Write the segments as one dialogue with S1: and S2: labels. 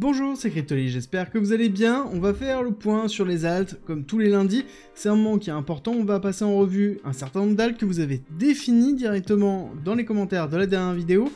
S1: Bonjour, c'est Cryptoly, j'espère que vous allez bien. On va faire le point sur les alts, comme tous les lundis. C'est un moment qui est important, on va passer en revue un certain nombre d'alts que vous avez définis directement dans les commentaires de la dernière vidéo.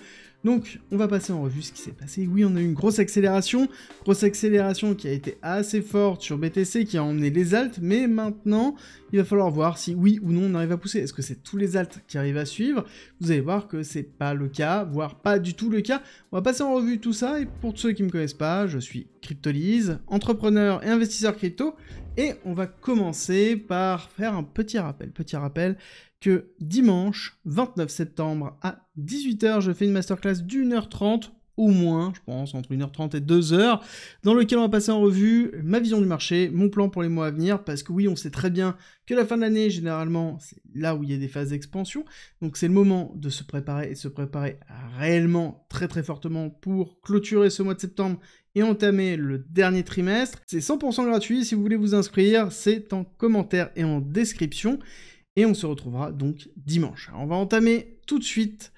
S1: Donc, on va passer en revue ce qui s'est passé. Oui, on a eu une grosse accélération, grosse accélération qui a été assez forte sur BTC, qui a emmené les altes, mais maintenant, il va falloir voir si oui ou non on arrive à pousser. Est-ce que c'est tous les altes qui arrivent à suivre Vous allez voir que c'est pas le cas, voire pas du tout le cas. On va passer en revue tout ça, et pour ceux qui me connaissent pas, je suis Cryptolise, entrepreneur et investisseur crypto, et on va commencer par faire un petit rappel. Petit rappel que dimanche 29 septembre à 18h, je fais une masterclass d'1h30 au moins, je pense, entre 1h30 et 2h, dans lequel on va passer en revue ma vision du marché, mon plan pour les mois à venir, parce que oui, on sait très bien que la fin de l'année, généralement, c'est là où il y a des phases d'expansion, donc c'est le moment de se préparer et se préparer réellement très très fortement pour clôturer ce mois de septembre et entamer le dernier trimestre. C'est 100% gratuit, si vous voulez vous inscrire, c'est en commentaire et en description, et on se retrouvera donc dimanche. on va entamer tout de suite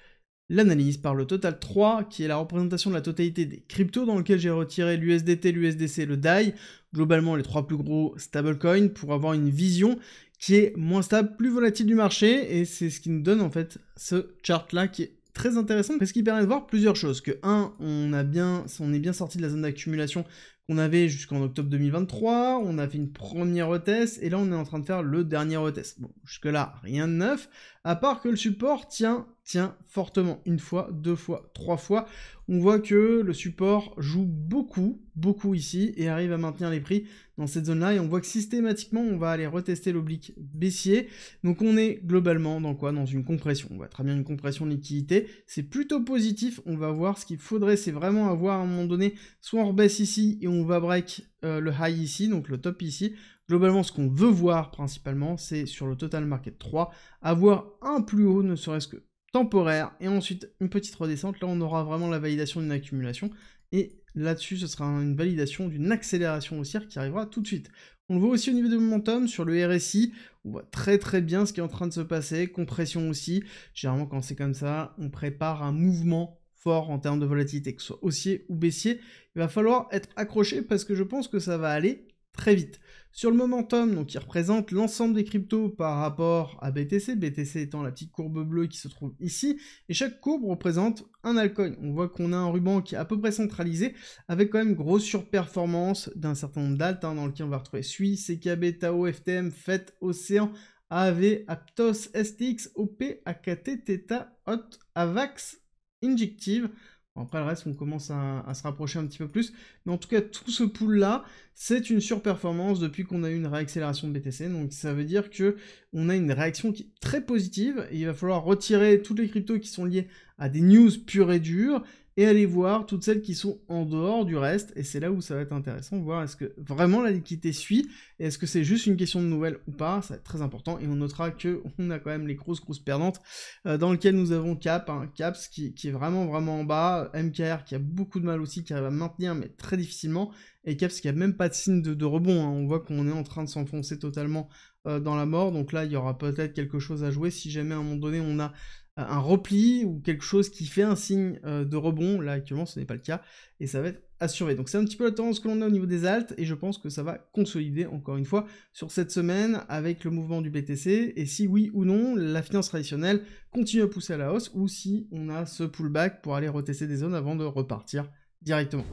S1: L'analyse par le total 3, qui est la représentation de la totalité des cryptos dans lequel j'ai retiré l'USDT, l'USDC, le DAI, globalement les trois plus gros stablecoins, pour avoir une vision qui est moins stable, plus volatile du marché, et c'est ce qui nous donne en fait ce chart-là qui est très intéressant parce qu'il permet de voir plusieurs choses. Que 1, on, on est bien sorti de la zone d'accumulation on avait jusqu'en octobre 2023, on a fait une première reteste, et là on est en train de faire le dernier reteste. Bon, jusque-là, rien de neuf, à part que le support tient, tient fortement. Une fois, deux fois, trois fois. On voit que le support joue beaucoup, beaucoup ici, et arrive à maintenir les prix dans cette zone-là, et on voit que systématiquement, on va aller retester l'oblique baissier. Donc on est globalement dans quoi Dans une compression. On voit très bien une compression de liquidité. C'est plutôt positif, on va voir ce qu'il faudrait, c'est vraiment avoir à un moment donné, soit on rebaisse ici, et on on va break euh, le high ici, donc le top ici, globalement ce qu'on veut voir principalement, c'est sur le total market 3, avoir un plus haut, ne serait-ce que temporaire, et ensuite une petite redescente, là on aura vraiment la validation d'une accumulation, et là-dessus ce sera une validation d'une accélération haussière qui arrivera tout de suite. On le voit aussi au niveau de momentum, sur le RSI, on voit très très bien ce qui est en train de se passer, compression aussi, généralement quand c'est comme ça, on prépare un mouvement en termes de volatilité, que ce soit haussier ou baissier, il va falloir être accroché parce que je pense que ça va aller très vite. Sur le momentum, donc qui représente l'ensemble des cryptos par rapport à BTC, BTC étant la petite courbe bleue qui se trouve ici, et chaque courbe représente un alcool On voit qu'on a un ruban qui est à peu près centralisé, avec quand même grosse surperformance d'un certain nombre d'altes, hein, dans lequel on va retrouver SUI, CKB, TAO, FTM, FET, Océan, AV, Aptos, STX, OP, AKT, Theta, HOT, AVAX, Injective. après le reste, on commence à, se rapprocher un petit peu plus. Mais en tout cas, tout ce pool-là, c'est une surperformance depuis qu'on a eu une réaccélération de BTC. Donc ça veut dire que on a une réaction qui est très positive. Et il va falloir retirer toutes les cryptos qui sont liées à des news pures et dures, et aller voir toutes celles qui sont en dehors du reste. Et c'est là où ça va être intéressant, voir est-ce que vraiment la liquidité suit, et est-ce que c'est juste une question de nouvelles ou pas, ça va être très important. Et on notera que on a quand même les grosses grosses perdantes, euh, dans lesquelles nous avons Cap, hein, Caps qui, est vraiment vraiment en bas, MKR qui a beaucoup de mal aussi, qui arrive à maintenir, mais très difficilement, et Caps qui a même pas de signe de, rebond. Hein. On voit qu'on est en train de s'enfoncer totalement euh, dans la mort, donc là il y aura peut-être quelque chose à jouer si jamais à un moment donné on a un repli ou quelque chose qui fait un signe euh, de rebond. Là, actuellement, ce n'est pas le cas et ça va être assuré. Donc, c'est un petit peu la tendance que l'on a au niveau des altes et je pense que ça va consolider encore une fois sur cette semaine avec le mouvement du BTC et si oui ou non la finance traditionnelle continue à pousser à la hausse ou si on a ce pullback pour aller retester des zones avant de repartir directement.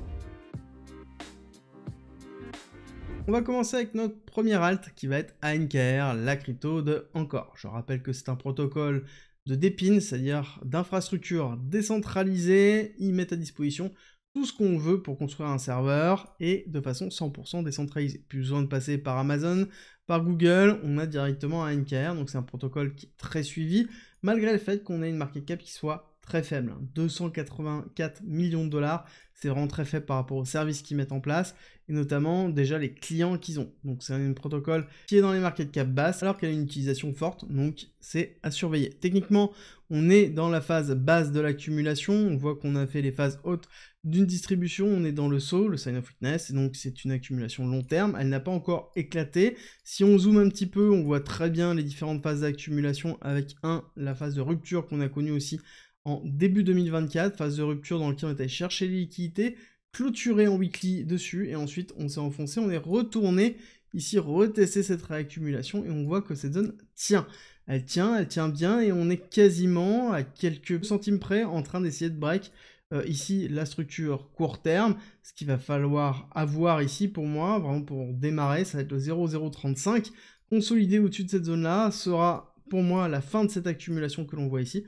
S1: On va commencer avec notre première halte qui va être ANKR, la crypto de Encore. Je rappelle que c'est un protocole de DEPIN, c'est-à-dire d'infrastructures décentralisées, ils mettent à disposition tout ce qu'on veut pour construire un serveur et de façon 100% décentralisée. Plus besoin de passer par Amazon, par Google, on a directement un NKR, donc c'est un protocole qui est très suivi, malgré le fait qu'on ait une market cap qui soit très faible. 284 hein. millions de dollars, c'est vraiment très faible par rapport aux services qu'ils mettent en place, et notamment déjà les clients qu'ils ont. Donc c'est un protocole qui est dans les market cap basse, alors qu'elle a une utilisation forte, donc c'est à surveiller. Techniquement, on est dans la phase basse de l'accumulation, on voit qu'on a fait les phases hautes d'une distribution, on est dans le saut, le sign of weakness, et donc c'est une accumulation long terme, elle n'a pas encore éclaté. Si on zoome un petit peu, on voit très bien les différentes phases d'accumulation avec un la phase de rupture qu'on a connue aussi en début 2024, phase de rupture dans lequel on était chercher les liquidités, clôturé en weekly dessus, et ensuite on s'est enfoncé, on est retourné ici retester cette réaccumulation, et on voit que cette zone tient. Elle tient, elle tient bien, et on est quasiment à quelques centimes près en train d'essayer de break euh, ici la structure court terme, ce qu'il va falloir avoir ici pour moi, vraiment pour démarrer, ça va être le 0035, consolider au-dessus de cette zone-là, sera pour moi la fin de cette accumulation que l'on voit ici,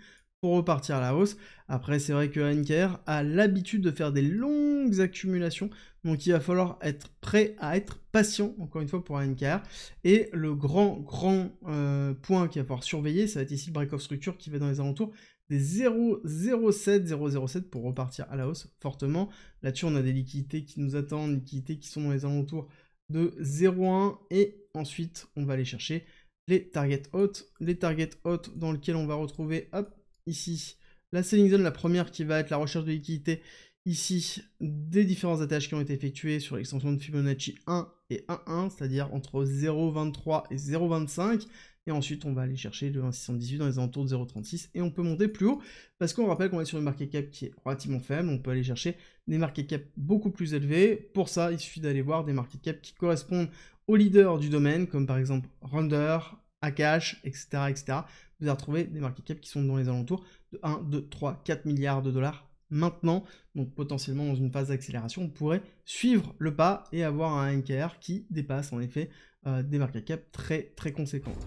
S1: repartir à la hausse. Après, c'est vrai que NKR a l'habitude de faire des longues accumulations, donc il va falloir être prêt à être patient, encore une fois, pour NKR. Et le grand, grand euh, point qu'il va falloir surveiller, ça va être ici le break of structure qui va dans les alentours des 0,07, 0,07 pour repartir à la hausse fortement. Là-dessus, on a des liquidités qui nous attendent, liquidités qui sont dans les alentours de 0,1 et ensuite, on va aller chercher les targets hautes, les targets hautes dans lequel on va retrouver, hop, ici. La selling zone, la première qui va être la recherche de liquidité ici des différents attaches qui ont été effectuées sur l'extension de Fibonacci 1 et 1.1, c'est-à-dire entre 0.23 et 0.25. Et ensuite, on va aller chercher le 1,618 dans les alentours de 0,36 et on peut monter plus haut parce qu'on rappelle qu'on est sur une market cap qui est relativement faible. On peut aller chercher des market cap beaucoup plus élevés. Pour ça, il suffit d'aller voir des market cap qui correspondent aux leaders du domaine, comme par exemple Render, cash etc., etc. Vous allez retrouver des market cap qui sont dans les alentours de 1, 2, 3, 4 milliards de dollars maintenant. Donc potentiellement dans une phase d'accélération, on pourrait suivre le pas et avoir un NKR qui dépasse en effet euh, des market cap très très conséquentes.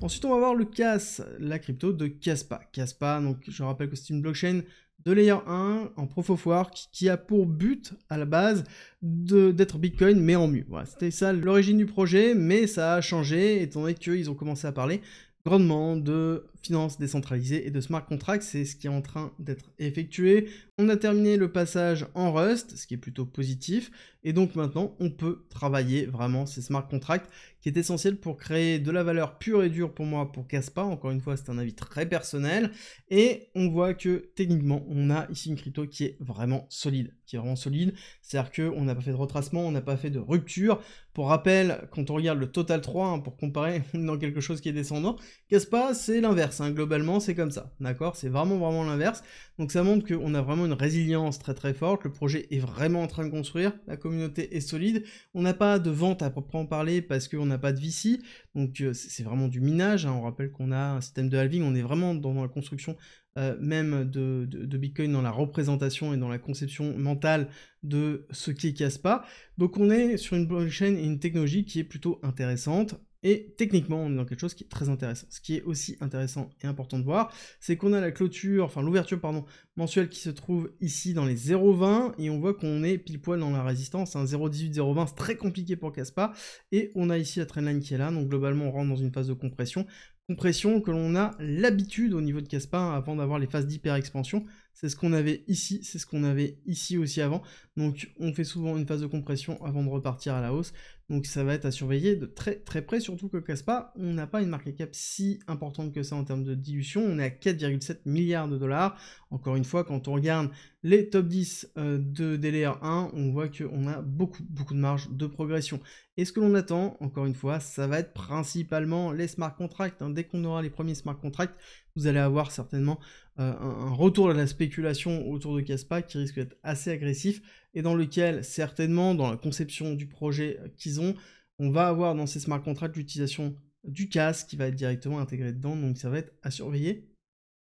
S1: Ensuite, on va voir le CAS, la crypto de Caspa. Caspa, donc je rappelle que c'est une blockchain de Layer 1 en Proof of Work qui a pour but à la base d'être Bitcoin mais en mieux. Voilà, c'était ça l'origine du projet, mais ça a changé étant donné qu'ils ont commencé à parler grandement de finance décentralisée et de smart contracts. C'est ce qui est en train d'être effectué. On a terminé le passage en Rust, ce qui est plutôt positif. Et donc maintenant, on peut travailler vraiment ces smart contracts, qui est essentiel pour créer de la valeur pure et dure pour moi, pour Caspa. Encore une fois, c'est un avis très personnel. Et on voit que techniquement, on a ici une crypto qui est vraiment solide. Qui est vraiment solide. C'est-à-dire qu'on n'a pas fait de retracement, on n'a pas fait de rupture. Pour rappel, quand on regarde le Total 3, hein, pour comparer, dans quelque chose qui est descendant. Caspa, c'est l'inverse. Hein. Globalement, c'est comme ça. D'accord C'est vraiment, vraiment l'inverse. Donc ça montre qu'on a vraiment une résilience très, très forte. Le projet est vraiment en train de construire. La communauté est solide. On n'a pas de vente à proprement parler parce qu'on n'a pas de VC. Donc euh, c'est vraiment du minage. Hein. On rappelle qu'on a un système de halving. On est vraiment dans la construction euh, même de, Bitcoin dans la représentation et dans la conception mentale de ce qui est pas, Donc on est sur une blockchain et une technologie qui est plutôt intéressante. Et techniquement, on est dans quelque chose qui est très intéressant. Ce qui est aussi intéressant et important de voir, c'est qu'on a la clôture, enfin l'ouverture pardon, mensuelle qui se trouve ici dans les 0,20 et on voit qu'on est pile poil dans la résistance. 0,18, hein. 0,20, c'est très compliqué pour Caspa. Et on a ici la trendline qui est là, donc globalement on rentre dans une phase de compression compression que l'on a l'habitude au niveau de Caspa hein, avant d'avoir les phases d'hyperexpansion. C'est ce qu'on avait ici, c'est ce qu'on avait ici aussi avant. Donc on fait souvent une phase de compression avant de repartir à la hausse. Donc ça va être à surveiller de très très près, surtout que Caspa, on n'a pas une market cap si importante que ça en termes de dilution. On est à 4,7 milliards de dollars. Encore une fois, quand on regarde les top 10 euh, de DLR1, on voit qu'on a beaucoup, beaucoup de marge de progression. Et ce que l'on attend, encore une fois, ça va être principalement les smart contracts. Hein. Dès qu'on aura les premiers smart contracts, vous allez avoir certainement euh, un retour à la spéculation autour de Caspa qui risque d'être assez agressif et dans lequel, certainement, dans la conception du projet euh, qu'ils ont, on va avoir dans ces smart contracts l'utilisation du CAS, qui va être directement intégré dedans, donc ça va être à surveiller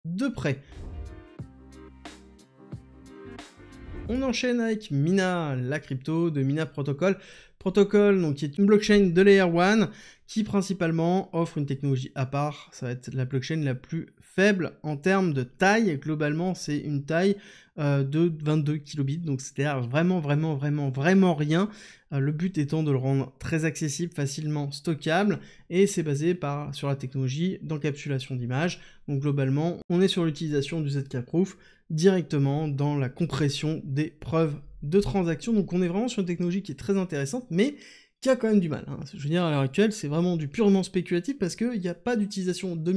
S1: de près. On enchaîne avec Mina, la crypto de Mina Protocol. Protocol, donc, qui est une blockchain de Layer One, qui principalement offre une technologie à part. Ça va être la blockchain la plus faible en termes de taille. Globalement, c'est une taille euh, de 22 kilobits, donc c'est-à-dire vraiment, vraiment, vraiment, vraiment rien. Euh, le but étant de le rendre très accessible, facilement stockable, et c'est basé par, sur la technologie d'encapsulation d'images. Donc globalement, on est sur l'utilisation du ZK-Proof directement dans la compression des preuves de transaction. Donc on est vraiment sur une technologie qui est très intéressante, mais qui a quand même du mal. Hein. Je veux dire, à l'heure actuelle, c'est vraiment du purement spéculatif parce qu'il n'y a pas d'utilisation de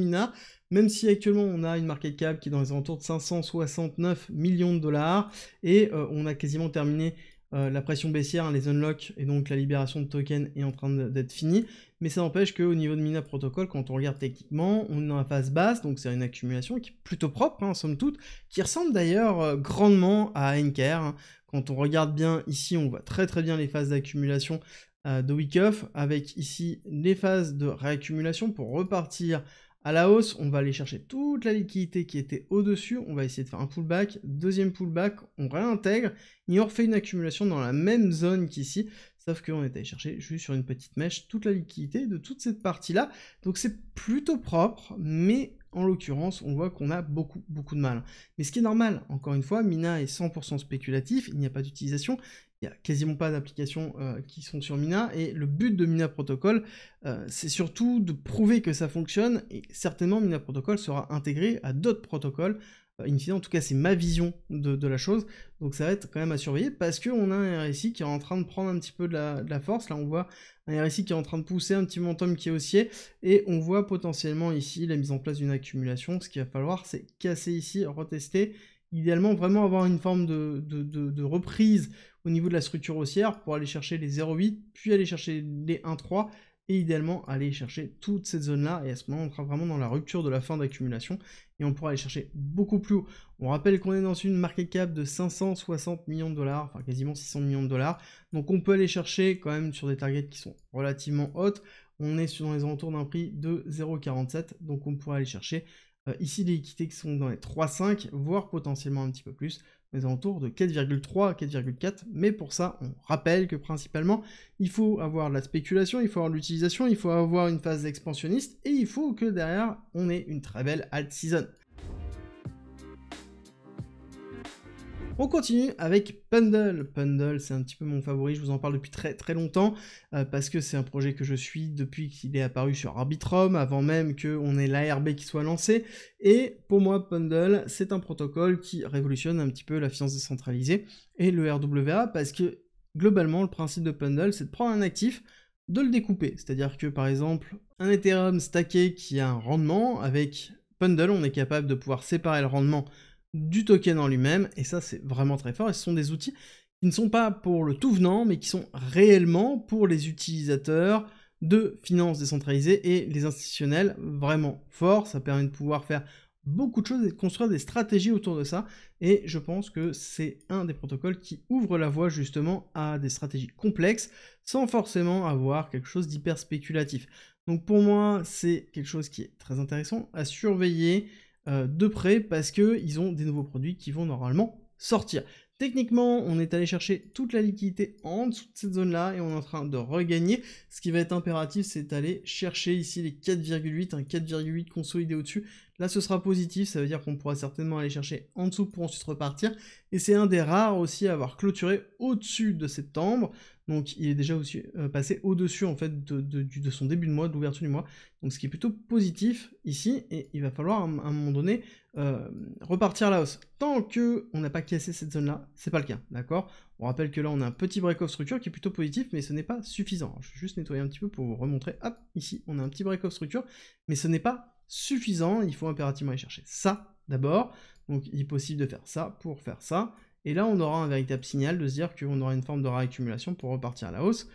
S1: même si actuellement on a une market cap qui est dans les alentours de 569 millions de dollars, et euh, on a quasiment terminé euh, la pression baissière, les unlocks et donc la libération de tokens est en train d'être finie. Mais ça n'empêche qu'au niveau de Mina Protocol, quand on regarde techniquement, on est dans la phase basse, donc c'est une accumulation qui est plutôt propre, en hein, somme toute, qui ressemble d'ailleurs euh, grandement à NKR. Hein. Quand on regarde bien ici, on voit très très bien les phases d'accumulation euh, de week avec ici les phases de réaccumulation pour repartir à la hausse, on va aller chercher toute la liquidité qui était au-dessus, on va essayer de faire un pullback, deuxième pullback, on réintègre, et on refait une accumulation dans la même zone qu'ici, sauf qu'on est allé chercher juste sur une petite mèche toute la liquidité de toute cette partie-là, donc c'est plutôt propre, mais en l'occurrence, on voit qu'on a beaucoup, beaucoup de mal. Mais ce qui est normal, encore une fois, Mina est 100% spéculatif, il n'y a pas d'utilisation, il n'y a quasiment pas d'applications euh, qui sont sur Mina, et le but de Mina Protocol, euh, c'est surtout de prouver que ça fonctionne, et certainement Mina Protocol sera intégré à d'autres protocoles, euh, en tout cas c'est ma vision de, la chose, donc ça va être quand même à surveiller, parce qu'on a un RSI qui est en train de prendre un petit peu de la, de la, force, là on voit un RSI qui est en train de pousser, un petit momentum qui est haussier, et on voit potentiellement ici la mise en place d'une accumulation, ce qu'il va falloir c'est casser ici, retester, idéalement vraiment avoir une forme de, reprise au niveau de la structure haussière pour aller chercher les 0,8, puis aller chercher les 1,3 et idéalement aller chercher toute cette zone là et à ce moment on sera vraiment dans la rupture de la fin d'accumulation et on pourra aller chercher beaucoup plus haut. On rappelle qu'on est dans une market cap de 560 millions de dollars, enfin quasiment 600 millions de dollars, donc on peut aller chercher quand même sur des targets qui sont relativement hautes, on est sur les alentours d'un prix de 0,47 donc on pourra aller chercher euh, ici, les liquidités qui sont dans les 3,5, voire potentiellement un petit peu plus, mais alentours de 4,3 à 4,4. Mais pour ça, on rappelle que principalement, il faut avoir la spéculation, il faut avoir l'utilisation, il faut avoir une phase expansionniste, et il faut que derrière, on ait une très belle alt season. On continue avec Pundle. Pundle, c'est un petit peu mon favori, je vous en parle depuis très très longtemps, euh, parce que c'est un projet que je suis depuis qu'il est apparu sur Arbitrum, avant même qu'on ait l'ARB qui soit lancé. Et pour moi, Pundle, c'est un protocole qui révolutionne un petit peu la finance décentralisée et le RWA, parce que globalement, le principe de Pundle, c'est de prendre un actif, de le découper. C'est-à-dire que par exemple, un Ethereum stacké qui a un rendement, avec Pundle, on est capable de pouvoir séparer le rendement du token en lui-même, et ça c'est vraiment très fort, et ce sont des outils qui ne sont pas pour le tout venant, mais qui sont réellement pour les utilisateurs de finances décentralisées et les institutionnels vraiment forts, ça permet de pouvoir faire beaucoup de choses et de construire des stratégies autour de ça, et je pense que c'est un des protocoles qui ouvre la voie justement à des stratégies complexes, sans forcément avoir quelque chose d'hyper spéculatif. Donc pour moi, c'est quelque chose qui est très intéressant à surveiller, euh, de près parce qu'ils ont des nouveaux produits qui vont normalement sortir. Techniquement, on est allé chercher toute la liquidité en dessous de cette zone-là et on est en train de regagner. Ce qui va être impératif, c'est d'aller chercher ici les 4,8, un 4,8 consolidé au-dessus. Là, ce sera positif, ça veut dire qu'on pourra certainement aller chercher en dessous pour ensuite repartir. Et c'est un des rares aussi à avoir clôturé au-dessus de septembre donc il est déjà aussi euh, passé au-dessus en fait de, son début de mois, de l'ouverture du mois, donc ce qui est plutôt positif ici, et il va falloir à un, moment donné euh, repartir la hausse. Tant qu'on on n'a pas cassé cette zone-là, c'est pas le cas, d'accord On rappelle que là on a un petit break-off structure qui est plutôt positif, mais ce n'est pas suffisant. je vais juste nettoyer un petit peu pour vous remontrer, hop, ici on a un petit break of structure, mais ce n'est pas suffisant, il faut impérativement aller chercher ça d'abord, donc il est possible de faire ça pour faire ça, et là, on aura un véritable signal de se dire qu'on aura une forme de réaccumulation pour repartir à la hausse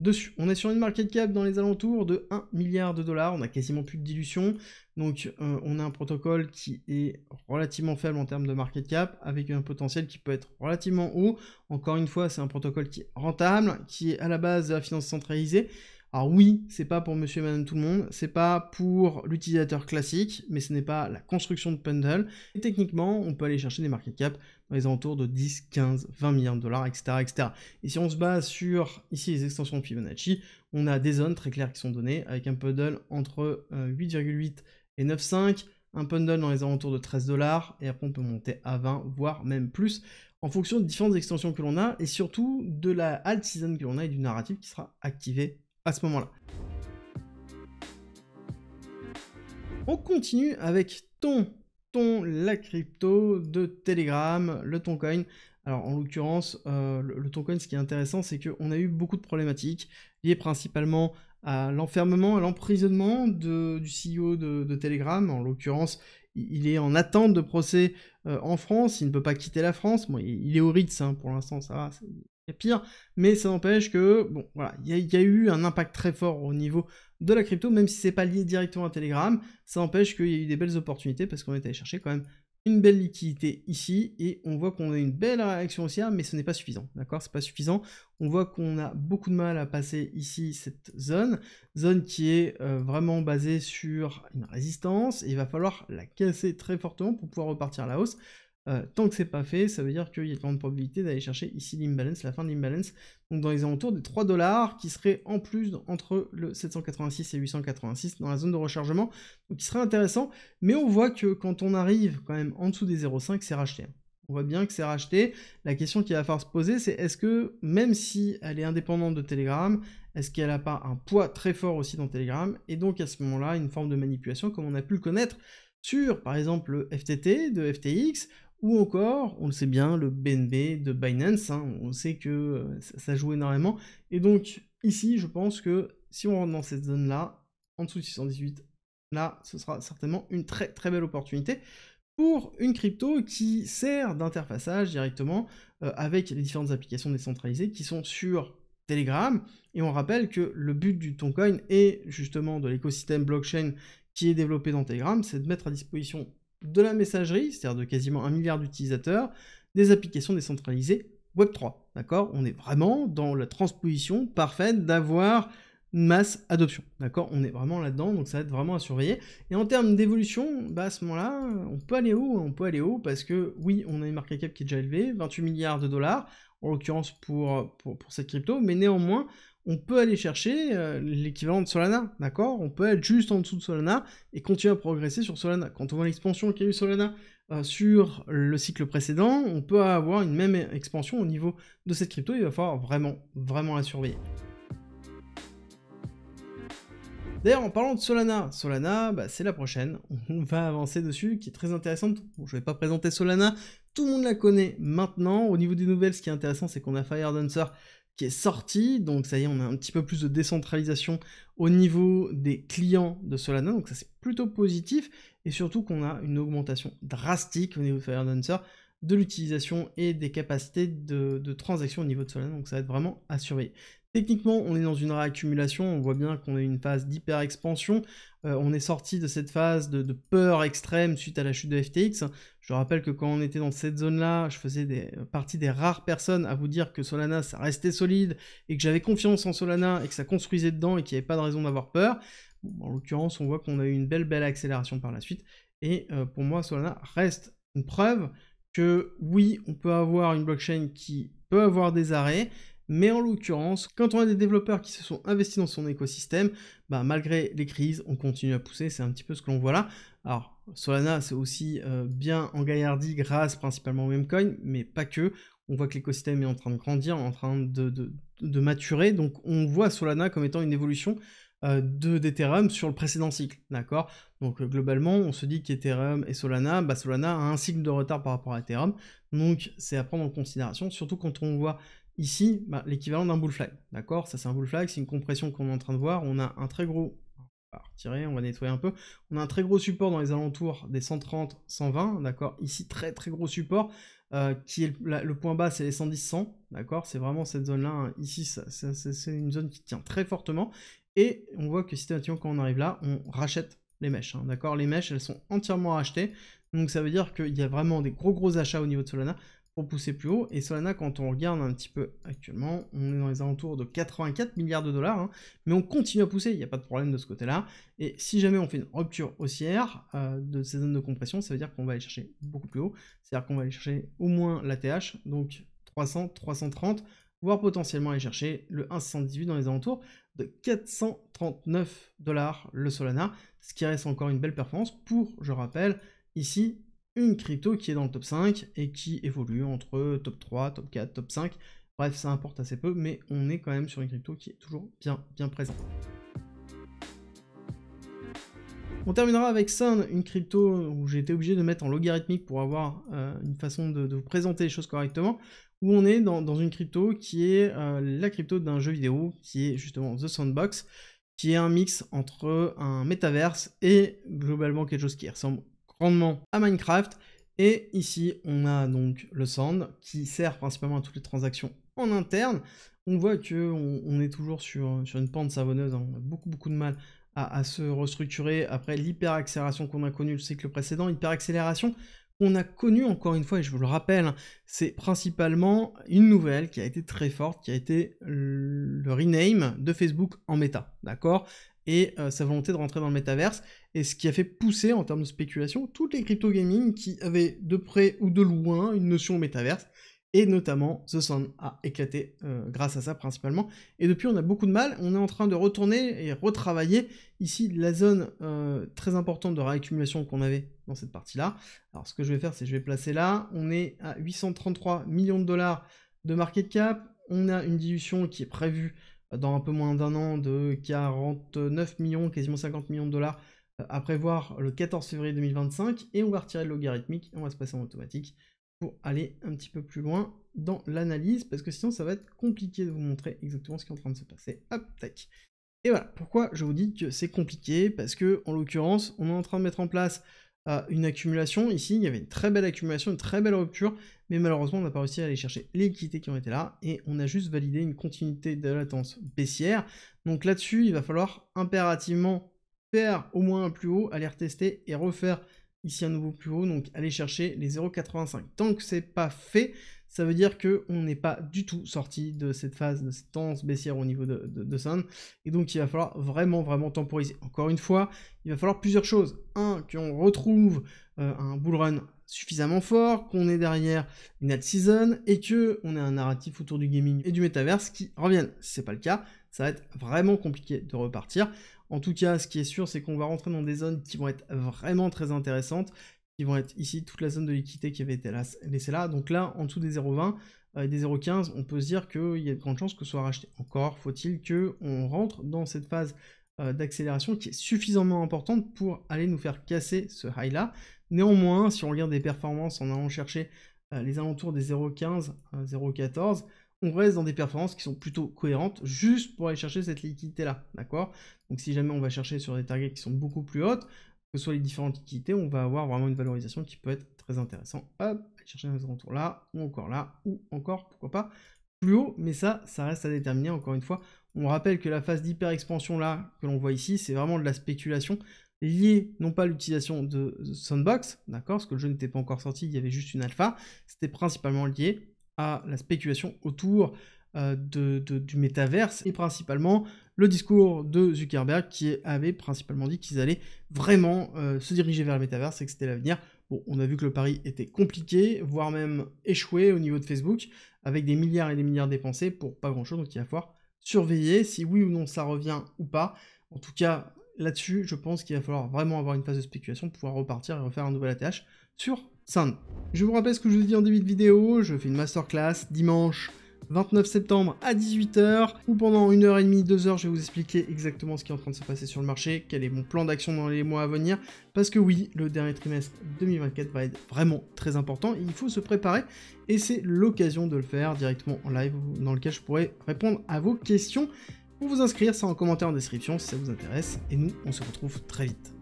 S1: dessus. On est sur une market cap dans les alentours de 1 milliard de dollars, on a quasiment plus de dilution, donc euh, on a un protocole qui est relativement faible en termes de market cap, avec un potentiel qui peut être relativement haut. Encore une fois, c'est un protocole qui est rentable, qui est à la base de la finance centralisée, alors oui, c'est pas pour monsieur et madame tout le monde, c'est pas pour l'utilisateur classique, mais ce n'est pas la construction de Pundle. Et techniquement, on peut aller chercher des market cap dans les alentours de 10, 15, 20 milliards de dollars, etc., etc. Et si on se base sur, ici, les extensions de Fibonacci, on a des zones très claires qui sont données, avec un Pundle entre 8,8 euh, et 9,5, un Pundle dans les alentours de 13 dollars, et après on peut monter à 20, voire même plus, en fonction des différentes extensions que l'on a, et surtout de la alt season que l'on a et du narratif qui sera activé ce moment-là. On continue avec ton, ton, la crypto de Telegram, le coin Alors en l'occurrence, euh, le, ton Toncoin, ce qui est intéressant, c'est que on a eu beaucoup de problématiques liées principalement à l'enfermement, à l'emprisonnement du CEO de, Telegram. En l'occurrence, il est en attente de procès euh, en France, il ne peut pas quitter la France. Moi, il, est au Ritz hein, pour l'instant, ça va, pire, mais ça n'empêche que, bon, voilà, il y, a eu un impact très fort au niveau de la crypto, même si c'est pas lié directement à Telegram, ça empêche qu'il y a eu des belles opportunités parce qu'on est allé chercher quand même une belle liquidité ici et on voit qu'on a une belle réaction haussière, hein, mais ce n'est pas suffisant, d'accord C'est pas suffisant. On voit qu'on a beaucoup de mal à passer ici cette zone, zone qui est euh, vraiment basée sur une résistance. Et il va falloir la casser très fortement pour pouvoir repartir à la hausse. Euh, tant que c'est pas fait, ça veut dire qu'il y a une probabilité d'aller chercher ici l'imbalance, la fin de l'imbalance, donc dans les alentours des 3 dollars qui seraient en plus entre le 786 et 886 dans la zone de rechargement, donc qui serait intéressant, mais on voit que quand on arrive quand même en dessous des 0,5, c'est racheté. Hein. On voit bien que c'est racheté. La question qu'il va falloir se poser, c'est est-ce que, même si elle est indépendante de Telegram, est-ce qu'elle n'a pas un poids très fort aussi dans Telegram Et donc à ce moment-là, une forme de manipulation comme on a pu le connaître sur, par exemple, le FTT de FTX ou encore, on le sait bien, le BNB de Binance, hein, on sait que euh, ça, joue énormément. Et donc ici, je pense que si on rentre dans cette zone-là, en dessous de 618, là, ce sera certainement une très très belle opportunité pour une crypto qui sert d'interfaçage directement euh, avec les différentes applications décentralisées qui sont sur Telegram. Et on rappelle que le but du Toncoin et justement de l'écosystème blockchain qui est développé dans Telegram, c'est de mettre à disposition de la messagerie, c'est-à-dire de quasiment un milliard d'utilisateurs, des applications décentralisées Web3. D'accord On est vraiment dans la transposition parfaite d'avoir une masse adoption. D'accord On est vraiment là-dedans, donc ça va être vraiment à surveiller. Et en termes d'évolution, bah à ce moment-là, on peut aller haut, on peut aller haut, parce que oui, on a une market cap qui est déjà élevée, 28 milliards de dollars, en l'occurrence pour, pour cette crypto, mais néanmoins, on peut aller chercher euh, l'équivalent de Solana, d'accord On peut être juste en dessous de Solana et continuer à progresser sur Solana. Quand on voit l'expansion a eu Solana euh, sur le cycle précédent, on peut avoir une même expansion au niveau de cette crypto. Il va falloir vraiment, vraiment la surveiller. D'ailleurs, en parlant de Solana, Solana, bah, c'est la prochaine. On va avancer dessus, qui est très intéressante. je ne vais pas présenter Solana, tout le monde la connaît maintenant. Au niveau des nouvelles, ce qui est intéressant, c'est qu'on a Fire Dancer qui est sorti. Donc ça y est, on a un petit peu plus de décentralisation au niveau des clients de Solana. Donc ça c'est plutôt positif. Et surtout qu'on a une augmentation drastique au niveau de FireDancer de l'utilisation et des capacités de, de transaction au niveau de Solana. Donc ça va être vraiment à surveiller. Techniquement, on est dans une réaccumulation, on voit bien qu'on est une phase d'hyper-expansion, euh, on est sorti de cette phase de, peur extrême suite à la chute de FTX. Je rappelle que quand on était dans cette zone-là, je faisais des, partie des rares personnes à vous dire que Solana, ça restait solide, et que j'avais confiance en Solana, et que ça construisait dedans, et qu'il n'y avait pas de raison d'avoir peur. en l'occurrence, on voit qu'on a eu une belle, belle accélération par la suite, et euh, pour moi, Solana reste une preuve que oui, on peut avoir une blockchain qui peut avoir des arrêts, mais en l'occurrence, quand on a des développeurs qui se sont investis dans son écosystème, bah, malgré les crises, on continue à pousser, c'est un petit peu ce que l'on voit là. Alors, Solana c'est aussi euh, bien bien Gaillardie grâce principalement au Memecoin, mais pas que. On voit que l'écosystème est en train de grandir, en train de, maturer, donc on voit Solana comme étant une évolution euh, de d'Ethereum sur le précédent cycle, d'accord Donc euh, globalement, on se dit qu'Ethereum et Solana, bah, Solana a un cycle de retard par rapport à Ethereum, donc c'est à prendre en considération, surtout quand on voit Ici, bah, l'équivalent d'un bull flag, d'accord Ça c'est un bull flag, c'est une compression qu'on est en train de voir, on a un très gros, on va on va nettoyer un peu, on a un très gros support dans les alentours des 130, 120, d'accord Ici, très très gros support, euh, qui est le, point bas, c'est les 110, 100, d'accord C'est vraiment cette zone-là, hein. ici, c'est une zone qui tient très fortement, et on voit que systématiquement quand on arrive là, on rachète les mèches, hein, d'accord Les mèches, elles sont entièrement rachetées, donc ça veut dire qu'il y a vraiment des gros gros achats au niveau de Solana pour pousser plus haut. Et Solana, quand on regarde un petit peu actuellement, on est dans les alentours de 84 milliards de dollars, hein. mais on continue à pousser, il n'y a pas de problème de ce côté-là. Et si jamais on fait une rupture haussière euh, de ces zones de compression, ça veut dire qu'on va aller chercher beaucoup plus haut, c'est-à-dire qu'on va aller chercher au moins la TH, donc 300, 330, voire potentiellement aller chercher le 1,78 dans les alentours de 439 dollars le Solana, ce qui reste encore une belle performance pour, je rappelle, ici une crypto qui est dans le top 5 et qui évolue entre top 3, top 4, top 5. Bref, ça importe assez peu, mais on est quand même sur une crypto qui est toujours bien, bien présente. On terminera avec Sun, une crypto où j'ai été obligé de mettre en logarithmique pour avoir euh, une façon de, vous présenter les choses correctement, où on est dans, une crypto qui est euh, la crypto d'un jeu vidéo, qui est justement The Sandbox, qui est un mix entre un métaverse et globalement quelque chose qui ressemble Rendement à Minecraft. Et ici, on a donc le sand qui sert principalement à toutes les transactions en interne. On voit qu'on est toujours sur, sur une pente savonneuse, hein. on a beaucoup beaucoup de mal à, se restructurer après l'hyperaccélération qu'on a connue le cycle précédent, hyperaccélération qu'on a connue encore une fois, et je vous le rappelle, c'est principalement une nouvelle qui a été très forte, qui a été le rename de Facebook en méta, d'accord et euh, sa volonté de rentrer dans le métaverse, et ce qui a fait pousser en termes de spéculation toutes les crypto gaming qui avaient de près ou de loin une notion métaverse, et notamment The Sun a éclaté euh, grâce à ça principalement. Et depuis, on a beaucoup de mal. On est en train de retourner et retravailler ici la zone euh, très importante de réaccumulation qu'on avait dans cette partie-là. Alors, ce que je vais faire, c'est je vais placer là. On est à 833 millions de dollars de market cap. On a une dilution qui est prévue dans un peu moins d'un an de 49 millions, quasiment 50 millions de dollars euh, à prévoir le 14 février 2025 et on va retirer le logarithmique et on va se passer en automatique pour aller un petit peu plus loin dans l'analyse parce que sinon ça va être compliqué de vous montrer exactement ce qui est en train de se passer. Hop, tac. Et voilà, pourquoi je vous dis que c'est compliqué parce que en l'occurrence on est en train de mettre en place une accumulation. Ici, il y avait une très belle accumulation, une très belle rupture, mais malheureusement, on n'a pas réussi à aller chercher l'équité qui ont été là, et on a juste validé une continuité de latence baissière. Donc là-dessus, il va falloir impérativement faire au moins un plus haut, aller retester et refaire ici un nouveau plus haut, donc aller chercher les 0,85. Tant que c'est pas fait, ça veut dire qu'on n'est pas du tout sorti de cette phase, de cette tendance baissière au niveau de, Sun, et donc il va falloir vraiment, vraiment temporiser. Encore une fois, il va falloir plusieurs choses. Un, qu'on retrouve euh, un bull run suffisamment fort, qu'on est derrière une ad season, et qu'on ait un narratif autour du gaming et du métaverse qui reviennent. Si ce n'est pas le cas, ça va être vraiment compliqué de repartir. En tout cas, ce qui est sûr, c'est qu'on va rentrer dans des zones qui vont être vraiment très intéressantes, qui vont être ici toute la zone de liquidité qui avait été laissée là. Donc là, en dessous des 0,20 euh, et des 0,15, on peut se dire qu'il y a de grandes chances que ce soit racheté. Encore faut-il qu'on rentre dans cette phase euh, d'accélération qui est suffisamment importante pour aller nous faire casser ce high là. Néanmoins, si on regarde des performances en allant chercher euh, les alentours des 0,15, 0,14, on reste dans des performances qui sont plutôt cohérentes juste pour aller chercher cette liquidité là, d'accord Donc si jamais on va chercher sur des targets qui sont beaucoup plus hautes, que soit les différentes liquidités, on va avoir vraiment une valorisation qui peut être très intéressante. Hop, aller chercher un retour là, ou encore là, ou encore, pourquoi pas, plus haut, mais ça, ça reste à déterminer, encore une fois. On rappelle que la phase d'hyper-expansion là, que l'on voit ici, c'est vraiment de la spéculation liée non pas à l'utilisation de Sandbox, d'accord, parce que le jeu n'était pas encore sorti, il y avait juste une alpha, c'était principalement lié à la spéculation autour euh, de, de, du métaverse et principalement le discours de Zuckerberg qui avait principalement dit qu'ils allaient vraiment euh, se diriger vers le métaverse et que c'était l'avenir. Bon, on a vu que le pari était compliqué, voire même échoué au niveau de Facebook, avec des milliards et des milliards dépensés pour pas grand-chose, donc il va falloir surveiller si oui ou non ça revient ou pas. En tout cas, là-dessus, je pense qu'il va falloir vraiment avoir une phase de spéculation pour pouvoir repartir et refaire un nouvel ATH sur Sound. Je vous rappelle ce que je vous dis en début de vidéo, je fais une masterclass dimanche 29 septembre à 18h, ou pendant 1h30, 2h, je vais vous expliquer exactement ce qui est en train de se passer sur le marché, quel est mon plan d'action dans les mois à venir, parce que oui, le dernier trimestre 2024 va être vraiment très important, il faut se préparer, et c'est l'occasion de le faire directement en live, dans lequel je pourrai répondre à vos questions. Pour vous inscrire, c'est en commentaire en description si ça vous intéresse, et nous, on se retrouve très vite.